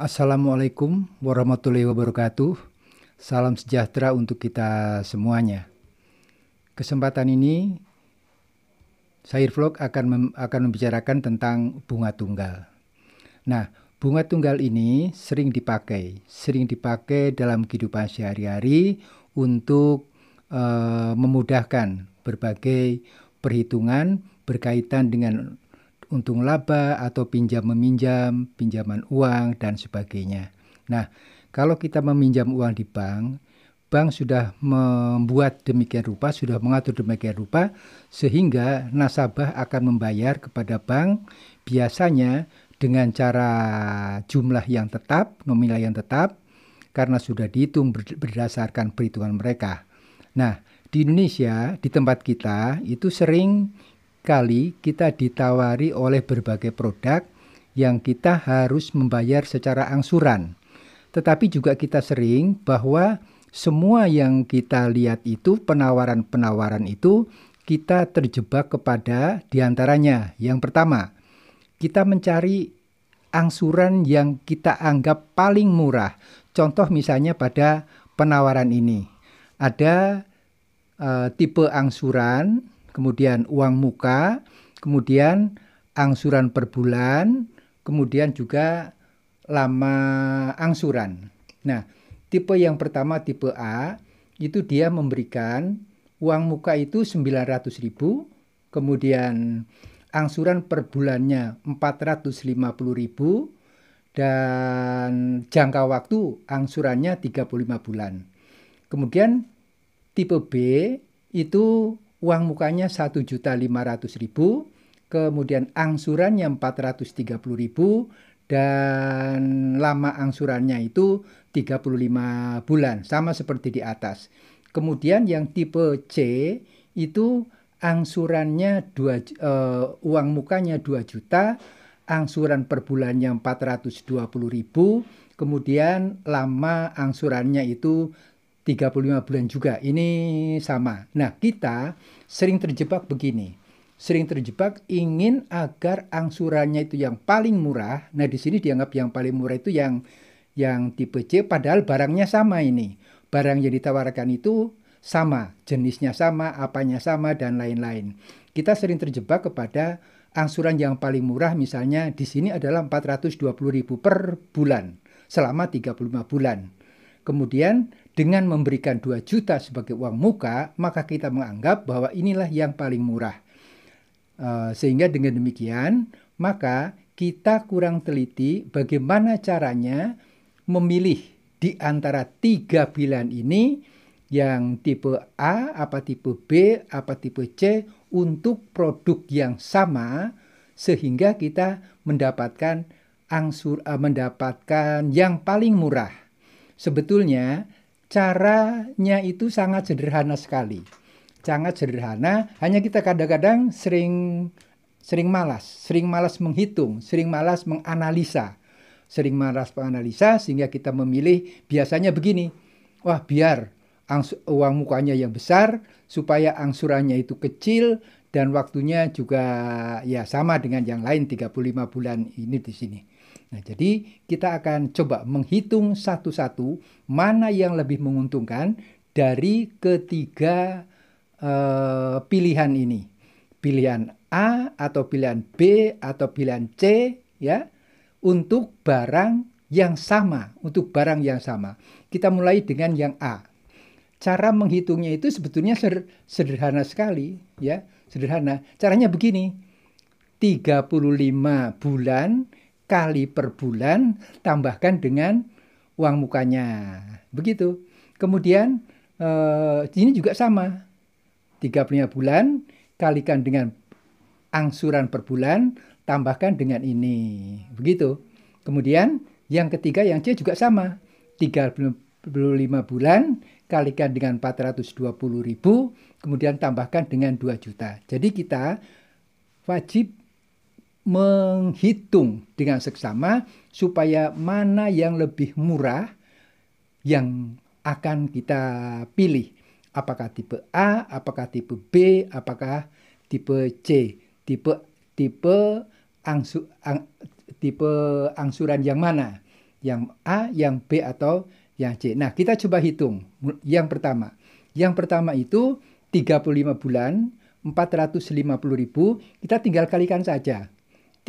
Assalamualaikum warahmatullahi wabarakatuh. Salam sejahtera untuk kita semuanya. Kesempatan ini Sair Vlog akan mem akan membicarakan tentang bunga tunggal. Nah, bunga tunggal ini sering dipakai, sering dipakai dalam kehidupan sehari-hari untuk uh, memudahkan berbagai perhitungan berkaitan dengan untung laba atau pinjam meminjam, pinjaman uang dan sebagainya. Nah, kalau kita meminjam uang di bank, bank sudah membuat demikian rupa, sudah mengatur demikian rupa sehingga nasabah akan membayar kepada bank biasanya dengan cara jumlah yang tetap, nominal yang tetap karena sudah dihitung berdasarkan perhitungan mereka. Nah, di Indonesia, di tempat kita, itu sering kali kita ditawari oleh berbagai produk yang kita harus membayar secara angsuran. Tetapi juga kita sering bahwa semua yang kita lihat itu penawaran-penawaran itu kita terjebak kepada diantaranya. Yang pertama, kita mencari angsuran yang kita anggap paling murah. Contoh misalnya pada penawaran ini. Ada uh, tipe angsuran kemudian uang muka, kemudian angsuran per bulan, kemudian juga lama angsuran. Nah, tipe yang pertama tipe A itu dia memberikan uang muka itu 900.000, kemudian angsuran per bulannya 450.000 dan jangka waktu angsurannya 35 bulan. Kemudian tipe B itu uang mukanya 1.500.000, kemudian angsurannya 430.000 dan lama angsurannya itu 35 bulan, sama seperti di atas. Kemudian yang tipe C itu angsurannya 2 uh, eh, uang mukanya 2 juta, angsuran per bulannya ribu kemudian lama angsurannya itu 35 bulan juga. Ini sama. Nah, kita sering terjebak begini. Sering terjebak ingin agar angsurannya itu yang paling murah. Nah, di sini dianggap yang paling murah itu yang yang tipe C padahal barangnya sama ini. Barang yang ditawarkan itu sama, jenisnya sama, apanya sama dan lain-lain. Kita sering terjebak kepada angsuran yang paling murah misalnya di sini adalah 420.000 per bulan selama 35 bulan. Kemudian dengan memberikan 2 juta sebagai uang muka, maka kita menganggap bahwa inilah yang paling murah. Eh, sehingga dengan demikian, maka kita kurang teliti bagaimana caranya memilih di antara tiga pilihan ini yang tipe A, apa tipe B, apa tipe C untuk produk yang sama sehingga kita mendapatkan angsur eh, mendapatkan yang paling murah. Sebetulnya caranya itu sangat sederhana sekali. Sangat sederhana, hanya kita kadang-kadang sering sering malas, sering malas menghitung, sering malas menganalisa. Sering malas menganalisa sehingga kita memilih biasanya begini. Wah, biar uang mukanya yang besar supaya angsurannya itu kecil dan waktunya juga ya sama dengan yang lain 35 bulan ini di sini. Nah, jadi kita akan coba menghitung satu-satu mana yang lebih menguntungkan dari ketiga uh, pilihan ini. Pilihan A atau pilihan B atau pilihan C ya untuk barang yang sama, untuk barang yang sama. Kita mulai dengan yang A. Cara menghitungnya itu sebetulnya ser sederhana sekali ya, sederhana. Caranya begini. 35 bulan kali per bulan tambahkan dengan uang mukanya. Begitu. Kemudian eh, ini juga sama. 35 bulan kalikan dengan angsuran per bulan tambahkan dengan ini. Begitu. Kemudian yang ketiga yang C juga sama. 35 bulan kalikan dengan 420 ribu, kemudian tambahkan dengan 2 juta. Jadi kita wajib menghitung dengan seksama supaya mana yang lebih murah yang akan kita pilih. Apakah tipe A, apakah tipe B, apakah tipe C, tipe tipe angsu, ang, tipe angsuran yang mana? Yang A, yang B atau yang C. Nah, kita coba hitung. Yang pertama. Yang pertama itu 35 bulan 450.000 kita tinggal kalikan saja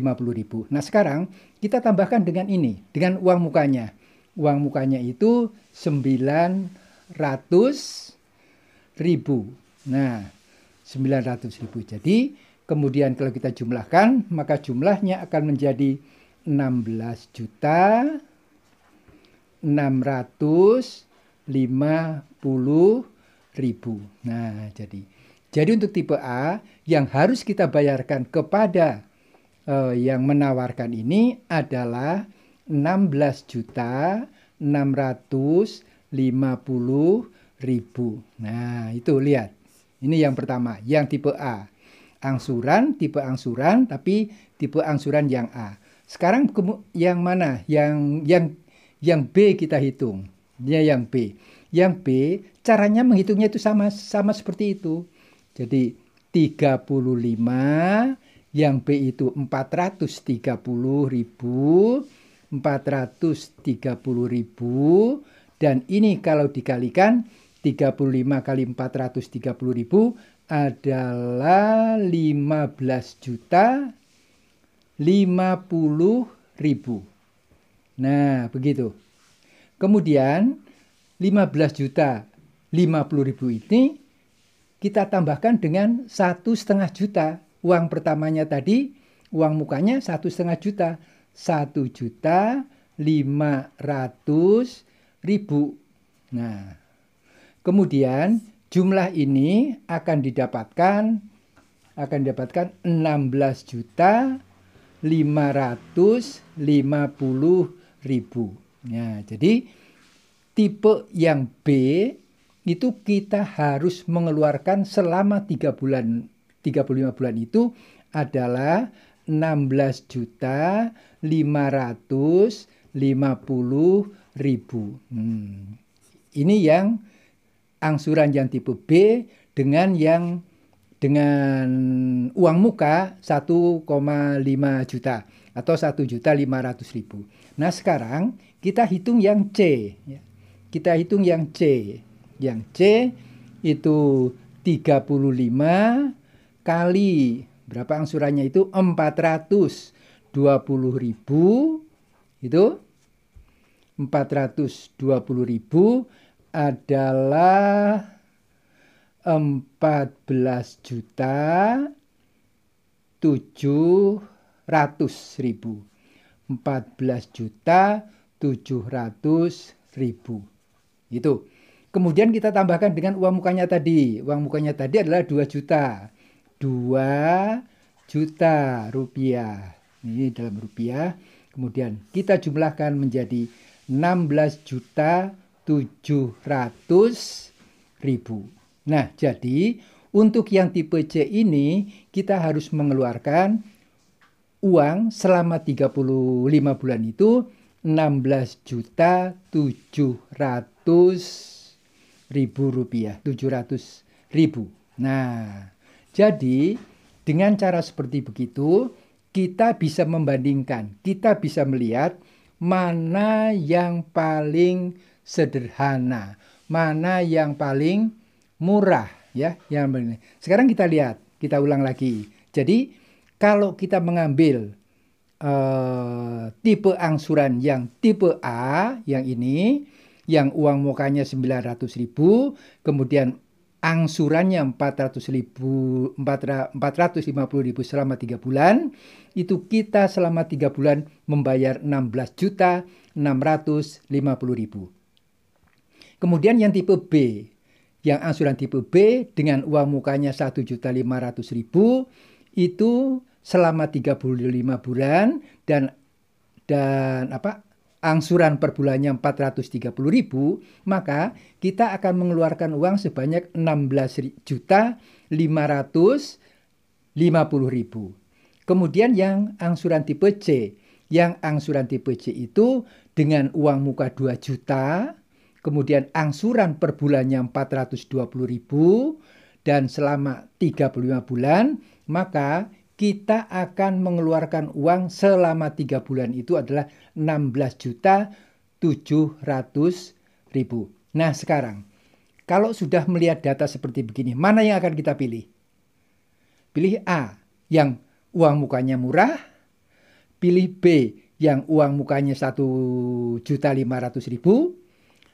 50.000. Nah, sekarang kita tambahkan dengan ini, dengan uang mukanya. Uang mukanya itu 900 ribu. Nah, 900 ribu. Jadi, kemudian kalau kita jumlahkan, maka jumlahnya akan menjadi 16 juta 650 ribu. Nah, jadi jadi untuk tipe A yang harus kita bayarkan kepada eh, yang menawarkan ini adalah 16 juta 650 ribu. Nah, itu lihat. Ini yang pertama, yang tipe A. Angsuran, tipe angsuran, tapi tipe angsuran yang A. Sekarang yang mana? Yang yang yang B kita hitung. Ini yang B. Yang B, caranya menghitungnya itu sama sama seperti itu. Jadi 35 yang B itu puluh ribu, puluh ribu, dan ini kalau dikalikan 35 kali puluh ribu adalah 15 juta puluh ribu. Nah, begitu. Kemudian 15 juta puluh ribu ini kita tambahkan dengan satu setengah juta uang pertamanya tadi, uang mukanya satu setengah juta. Satu juta lima ratus ribu. Nah, kemudian jumlah ini akan didapatkan akan didapatkan 16 juta puluh ribu. Nah, jadi tipe yang B itu kita harus mengeluarkan selama tiga bulan 35 bulan itu adalah 16 juta 550 ribu. Hmm. Ini yang angsuran yang tipe B dengan yang dengan uang muka 1,5 juta atau 1 juta 500 ribu. Nah sekarang kita hitung yang C. Ya. Kita hitung yang C. Yang C itu 35 kali berapa angsurannya itu 420.000 itu 420.000 adalah 14 juta ratus ribu 14 juta ratus ribu itu Kemudian kita tambahkan dengan uang mukanya tadi. Uang mukanya tadi adalah 2 juta. 2 juta rupiah. Ini dalam rupiah. Kemudian kita jumlahkan menjadi 16 juta 700 ribu. Nah, jadi untuk yang tipe C ini kita harus mengeluarkan uang selama 35 bulan itu 16 juta 700 ribu rupiah, 700 ribu. Nah, jadi, dengan cara seperti begitu, kita bisa membandingkan, kita bisa melihat mana yang paling sederhana, mana yang paling murah, ya. Yang sekarang kita lihat, kita ulang lagi. Jadi, kalau kita mengambil uh, tipe angsuran yang tipe A, yang ini, yang uang mukanya 900.000, kemudian angsurannya 400 ribu, 450 ribu selama 3 bulan, itu kita selama 3 bulan membayar 16 juta 650 ribu. Kemudian yang tipe B, yang angsuran tipe B dengan uang mukanya 1 juta 500 ribu, itu selama 35 bulan dan dan apa angsuran per bulannya 430.000, maka kita akan mengeluarkan uang sebanyak 16.550.000. juta Kemudian yang angsuran tipe C, yang angsuran tipe C itu dengan uang muka 2 juta, kemudian angsuran per bulannya 420.000 dan selama 35 bulan, maka kita akan mengeluarkan uang selama tiga bulan itu adalah 16 juta 700 ribu. Nah sekarang, kalau sudah melihat data seperti begini, mana yang akan kita pilih? Pilih A, yang uang mukanya murah. Pilih B, yang uang mukanya satu juta lima ratus ribu.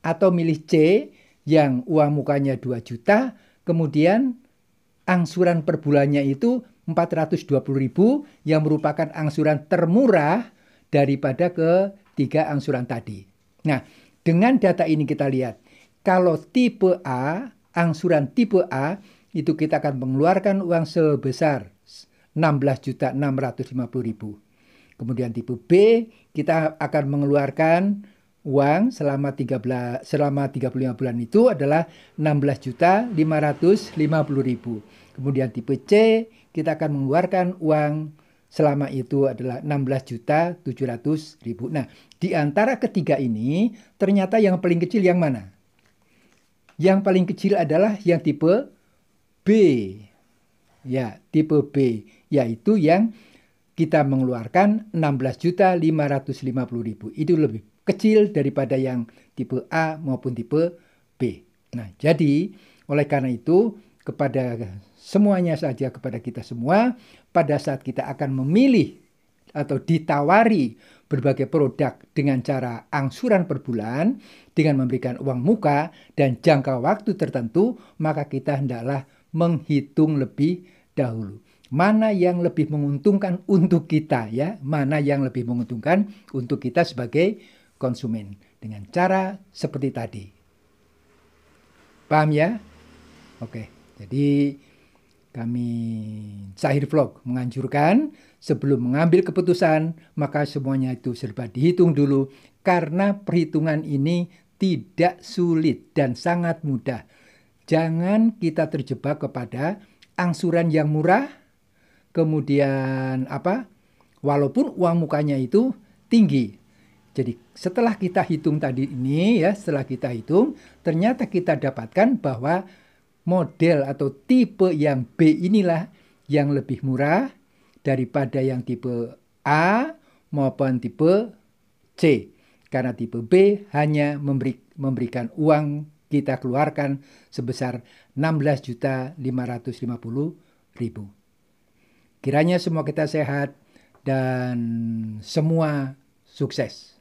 Atau milih C, yang uang mukanya 2 juta. Kemudian angsuran per bulannya itu ribu yang merupakan angsuran termurah daripada ketiga angsuran tadi. Nah, dengan data ini kita lihat kalau tipe A, angsuran tipe A itu kita akan mengeluarkan uang sebesar 16.650.000. Kemudian tipe B kita akan mengeluarkan uang selama 13 selama 35 bulan itu adalah 16.550.000. Kemudian tipe C kita akan mengeluarkan uang selama itu adalah 16 juta 700 ribu. Nah, di antara ketiga ini ternyata yang paling kecil yang mana? Yang paling kecil adalah yang tipe B. Ya, tipe B yaitu yang kita mengeluarkan 16 juta 550 ribu. Itu lebih kecil daripada yang tipe A maupun tipe B. Nah, jadi oleh karena itu kepada semuanya saja kepada kita semua pada saat kita akan memilih atau ditawari berbagai produk dengan cara angsuran per bulan dengan memberikan uang muka dan jangka waktu tertentu maka kita hendaklah menghitung lebih dahulu mana yang lebih menguntungkan untuk kita ya, mana yang lebih menguntungkan untuk kita sebagai konsumen dengan cara seperti tadi. Paham ya? Oke. Jadi kami Zahir Vlog menganjurkan sebelum mengambil keputusan, maka semuanya itu serba dihitung dulu karena perhitungan ini tidak sulit dan sangat mudah. Jangan kita terjebak kepada angsuran yang murah, kemudian apa? Walaupun uang mukanya itu tinggi, jadi setelah kita hitung tadi ini ya, setelah kita hitung, ternyata kita dapatkan bahwa model atau tipe yang B inilah yang lebih murah daripada yang tipe A maupun tipe C. Karena tipe B hanya memberi, memberikan uang kita keluarkan sebesar 16.550.000. Kiranya semua kita sehat dan semua sukses.